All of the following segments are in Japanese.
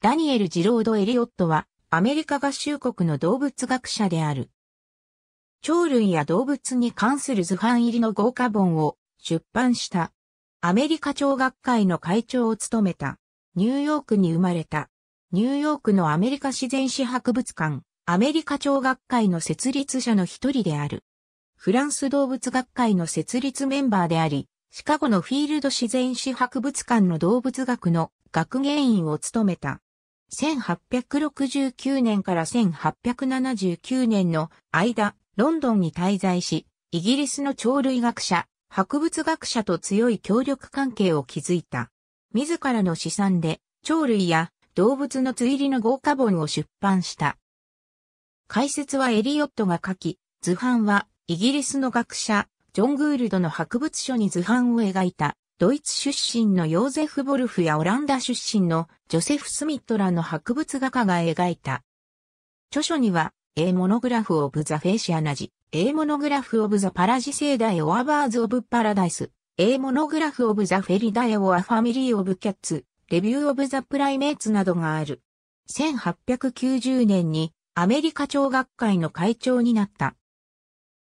ダニエル・ジロード・エリオットは、アメリカ合衆国の動物学者である。鳥類や動物に関する図版入りの豪華本を出版した。アメリカ鳥学会の会長を務めた。ニューヨークに生まれた。ニューヨークのアメリカ自然史博物館、アメリカ鳥学会の設立者の一人である。フランス動物学会の設立メンバーであり、シカゴのフィールド自然史博物館の動物学の学芸員を務めた。1869年から1879年の間、ロンドンに滞在し、イギリスの鳥類学者、博物学者と強い協力関係を築いた。自らの資産で、鳥類や動物の追理の豪華本を出版した。解説はエリオットが書き、図版はイギリスの学者、ジョン・グールドの博物書に図版を描いたドイツ出身のヨーゼフ・ボルフやオランダ出身のジョセフ・スミットらの博物画家が描いた。著書には、A Monograph of the Facianage, A Monograph of the Parasicidae or Birds of Paradise, A Monograph of the Felidae or Family of Cats, Review of the Primates などがある。1890年にアメリカ聴学会の会長になった。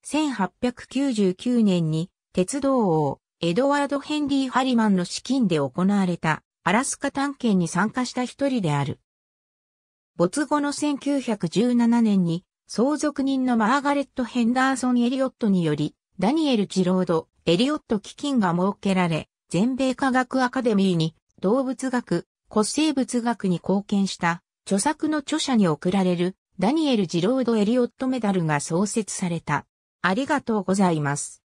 1899年に鉄道王、エドワード・ヘンリー・ハリマンの資金で行われたアラスカ探検に参加した一人である。没後の1917年に相続人のマーガレット・ヘンダーソン・エリオットによりダニエル・ジロード・エリオット基金が設けられ、全米科学アカデミーに動物学、古生物学に貢献した著作の著者に贈られるダニエル・ジロード・エリオットメダルが創設された。ありがとうございます。